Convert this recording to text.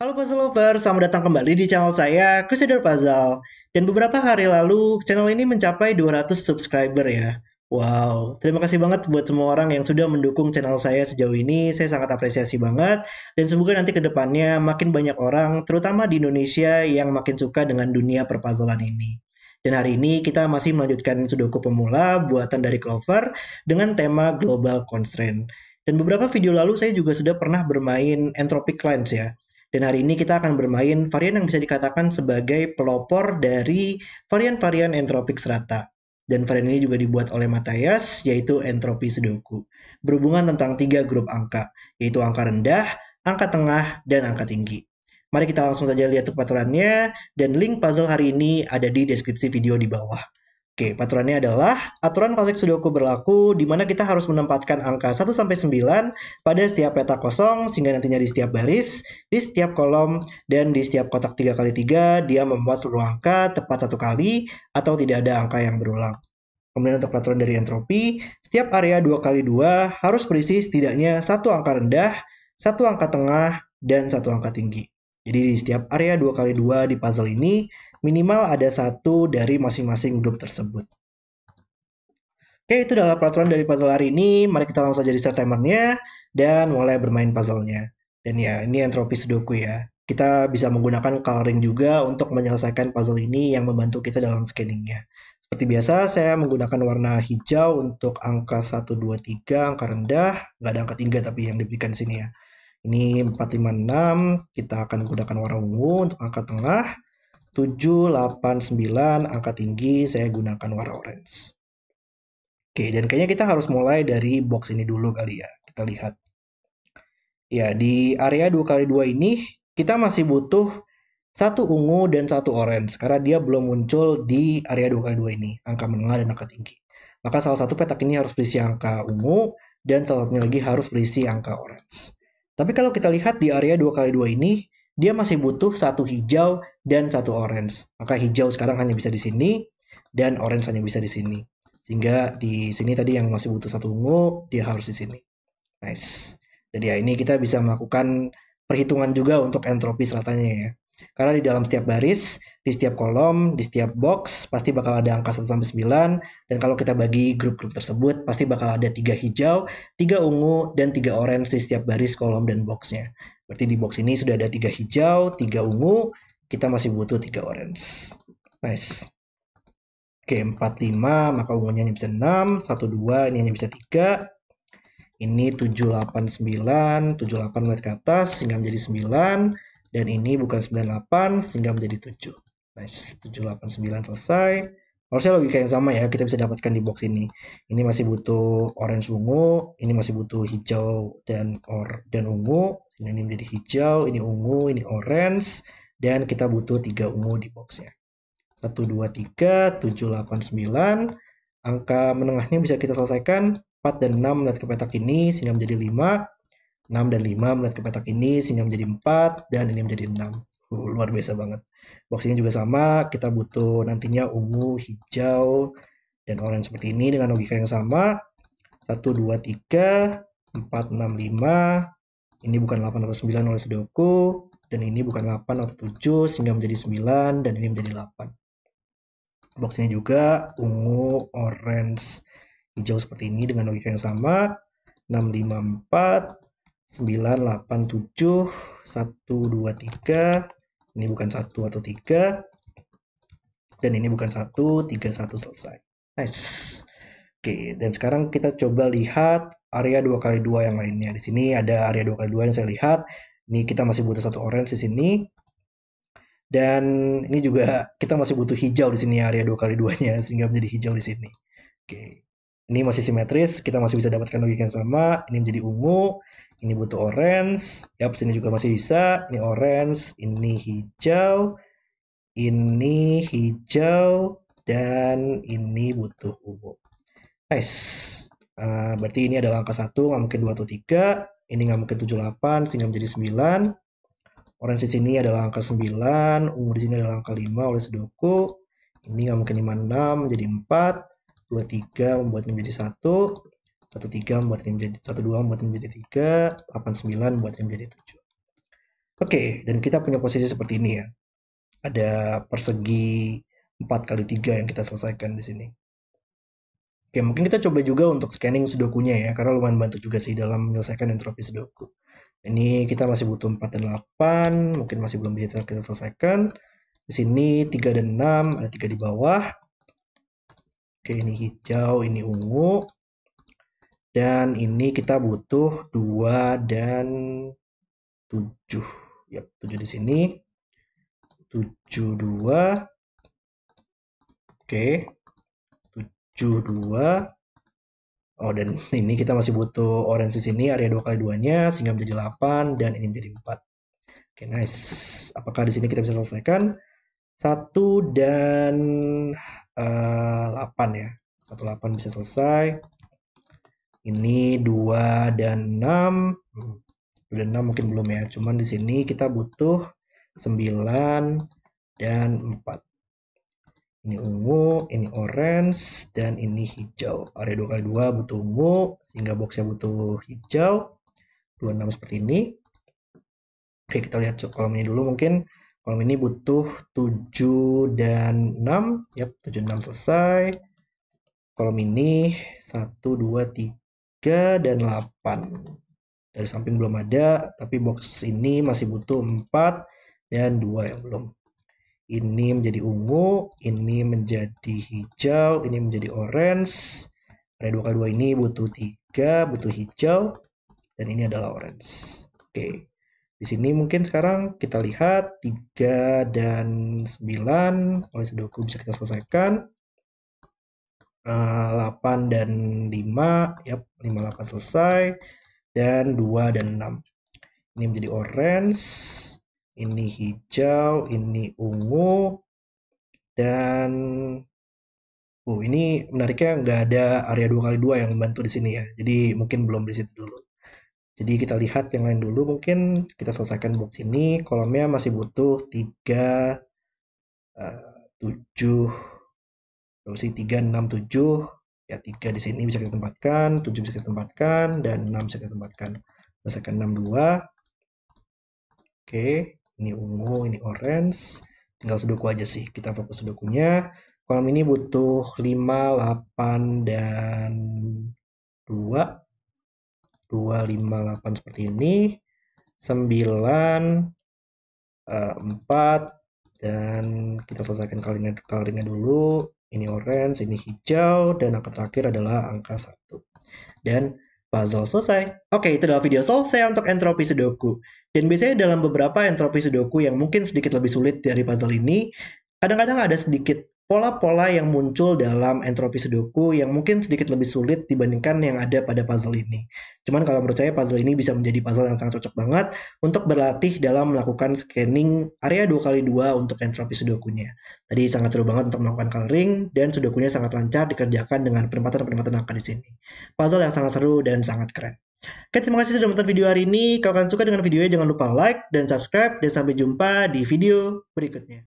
Halo Puzzle Lover, selamat datang kembali di channel saya, Crusader Puzzle. Dan beberapa hari lalu, channel ini mencapai 200 subscriber ya. Wow, terima kasih banget buat semua orang yang sudah mendukung channel saya sejauh ini. Saya sangat apresiasi banget. Dan semoga nanti ke depannya makin banyak orang, terutama di Indonesia, yang makin suka dengan dunia perpuzzlean ini. Dan hari ini kita masih melanjutkan Sudoku Pemula buatan dari Clover dengan tema Global Constraint. Dan beberapa video lalu saya juga sudah pernah bermain Entropic Lines ya. Dan hari ini kita akan bermain varian yang bisa dikatakan sebagai pelopor dari varian-varian entropik serata. Dan varian ini juga dibuat oleh Matthias, yaitu entropi Sudoku. Berhubungan tentang tiga grup angka, yaitu angka rendah, angka tengah, dan angka tinggi. Mari kita langsung saja lihat kepaturannya, dan link puzzle hari ini ada di deskripsi video di bawah. Oke, peraturannya adalah aturan konteks sudoku berlaku di mana kita harus menempatkan angka 1 sampai 9 pada setiap peta kosong sehingga nantinya di setiap baris, di setiap kolom dan di setiap kotak 3 kali 3 dia membuat seluruh angka tepat satu kali atau tidak ada angka yang berulang. Kemudian untuk peraturan dari entropi, setiap area 2 kali 2 harus berisi setidaknya satu angka rendah, satu angka tengah, dan satu angka tinggi. Jadi di setiap area 2 kali 2 di puzzle ini, Minimal ada satu dari masing-masing grup tersebut. Oke, itu adalah peraturan dari puzzle hari ini. Mari kita langsung saja di start timernya dan mulai bermain puzzle-nya. Dan ya, ini entropi sudoku ya. Kita bisa menggunakan coloring juga untuk menyelesaikan puzzle ini yang membantu kita dalam scanningnya. Seperti biasa, saya menggunakan warna hijau untuk angka 1, 2, 3, angka rendah. Nggak ada angka 3 tapi yang diberikan di sini ya. Ini 4, 5, 6. Kita akan menggunakan warna ungu untuk angka tengah. 789 angka tinggi saya gunakan warna orange. Oke, dan kayaknya kita harus mulai dari box ini dulu kali ya. Kita lihat. Ya, di area 2 kali 2 ini kita masih butuh satu ungu dan satu orange karena dia belum muncul di area 2 kali 2 ini, angka menengah dan angka tinggi. Maka salah satu petak ini harus berisi angka ungu dan salah satunya lagi harus berisi angka orange. Tapi kalau kita lihat di area 2 kali 2 ini, dia masih butuh satu hijau dan satu orange. Maka hijau sekarang hanya bisa di sini dan orange hanya bisa di sini. Sehingga di sini tadi yang masih butuh satu ungu, dia harus di sini. Nice. Jadi ya ini kita bisa melakukan perhitungan juga untuk entropi seratanya ya. Karena di dalam setiap baris, di setiap kolom, di setiap box pasti bakal ada angka 1 sampai 9 dan kalau kita bagi grup-grup tersebut pasti bakal ada tiga hijau, tiga ungu dan tiga orange di setiap baris, kolom dan boxnya. Berarti di box ini sudah ada tiga hijau, tiga ungu, kita masih butuh tiga orange. Nice. Oke, 4, 5, maka ungunya hanya bisa 6, 1, 2, ini hanya bisa 3. Ini 7, 8, 9, 7, 8 melihat ke atas, sehingga menjadi 9. Dan ini bukan 9, 8, sehingga menjadi 7. Nice, 7, 8, 9 selesai. Harusnya logika yang sama ya, kita bisa dapatkan di box ini. Ini masih butuh orange ungu, ini masih butuh hijau dan or dan ungu, dan ini menjadi hijau, ini ungu, ini orange, dan kita butuh tiga ungu di boxnya. 1, 2, 3, 7, 8, 9. Angka menengahnya bisa kita selesaikan 4 dan 6 melihat ke petak ini sehingga menjadi 5. 6 dan 5 melihat ke petak ini sehingga menjadi 4 dan ini menjadi 6. Uh, luar biasa banget. Box ini juga sama, kita butuh nantinya ungu, hijau, dan orange seperti ini dengan logika yang sama. 1, 2, 3, 4, 6, 5, ini bukan 8 atau 9 oleh Sudoku, dan ini bukan 8 atau 7 sehingga menjadi 9 dan ini menjadi 8. Boxnya juga ungu, orange, hijau seperti ini dengan logika yang sama. 654 9, 8, 7, 1, 2, 3. Ini bukan 1 atau 3. Dan ini bukan 1, 3, 1 selesai. Nice. Oke, dan sekarang kita coba lihat area dua kali dua yang lainnya. Di sini ada area dua kali dua yang saya lihat. Ini kita masih butuh satu orange di sini. Dan ini juga kita masih butuh hijau di sini area dua kali 2 nya sehingga menjadi hijau di sini. Oke. Ini masih simetris, kita masih bisa dapatkan logika yang sama. Ini menjadi ungu, ini butuh orange. ya. yep, sini juga masih bisa. Ini orange, ini hijau, ini hijau, dan ini butuh ungu. Nice. Eh, berarti ini adalah angka 1, nggak mungkin 2 atau 3. Ini nggak mungkin 7, 8, sehingga menjadi 9. Orange di sini adalah angka 9, ungu di sini adalah angka 5 oleh Sudoku. Ini nggak mungkin 56, menjadi 4. 23 membuat ini menjadi 1. 13 membuat ini menjadi 12 membuat ini menjadi 3. 89 membuat ini menjadi 7. Oke, okay, dan kita punya posisi seperti ini ya. Ada persegi 4 kali 3 yang kita selesaikan di sini. Oke, mungkin kita coba juga untuk scanning sudokunya ya, karena lumayan bantu juga sih dalam menyelesaikan entropi sudoku. Ini kita masih butuh 4 dan 8, mungkin masih belum bisa kita selesaikan. Di sini 3 dan 6, ada 3 di bawah. Oke, ini hijau, ini ungu. Dan ini kita butuh 2 dan 7. Yap, 7 di sini. 7, 2. Oke, 7, 2 Oh dan ini kita masih butuh orange di sini area 2 kali 2 nya sehingga menjadi 8 dan ini menjadi 4. Oke okay, nice. Apakah di sini kita bisa selesaikan? 1 dan uh, eh, 8 ya. 1 8 bisa selesai. Ini 2 dan 6. Hmm, 2 dan 6 mungkin belum ya. Cuman di sini kita butuh 9 dan 4 ini ungu, ini orange, dan ini hijau. Area 2 kali 2 butuh ungu, sehingga boxnya butuh hijau. 26 seperti ini. Oke, kita lihat kolom ini dulu mungkin. Kolom ini butuh 7 dan 6. Yap, 7 6 selesai. Kolom ini 1, 2, 3, dan 8. Dari samping belum ada, tapi box ini masih butuh 4 dan 2 yang belum ini menjadi ungu, ini menjadi hijau, ini menjadi orange. Ada dua kali dua ini butuh tiga, butuh hijau, dan ini adalah orange. Oke, di sini mungkin sekarang kita lihat tiga dan sembilan oleh sudoku bisa kita selesaikan. Delapan eh, dan lima, ya lima delapan selesai. Dan dua dan enam, Ini menjadi orange ini hijau, ini ungu, dan uh, ini menariknya nggak ada area dua kali dua yang membantu di sini ya, jadi mungkin belum di situ dulu. Jadi kita lihat yang lain dulu mungkin kita selesaikan box ini, kolomnya masih butuh tiga, eh, tujuh, 7, tiga enam tujuh ya tiga di sini bisa kita tempatkan, tujuh bisa kita tempatkan, dan enam bisa kita tempatkan. Selesaikan enam dua, Oke ini ungu, ini orange. Tinggal sudoku aja sih, kita fokus sudokunya. Kolom ini butuh 5, 8, dan 2. 2, 5, 8 seperti ini. 9, 4, eh, dan kita selesaikan kalinya kalingnya dulu. Ini orange, ini hijau, dan angka terakhir adalah angka 1. Dan Puzzle selesai. Oke, itu adalah video selesai untuk entropi Sudoku. Dan biasanya dalam beberapa entropi Sudoku yang mungkin sedikit lebih sulit dari puzzle ini, kadang-kadang ada sedikit pola-pola yang muncul dalam entropi sudoku yang mungkin sedikit lebih sulit dibandingkan yang ada pada puzzle ini. Cuman kalau menurut saya puzzle ini bisa menjadi puzzle yang sangat cocok banget untuk berlatih dalam melakukan scanning area 2x2 untuk entropi sudokunya. Tadi sangat seru banget untuk melakukan coloring dan sudokunya sangat lancar dikerjakan dengan penempatan-penempatan angka di sini. Puzzle yang sangat seru dan sangat keren. Oke, terima kasih sudah menonton video hari ini. Kalau kalian suka dengan videonya, jangan lupa like dan subscribe. Dan sampai jumpa di video berikutnya.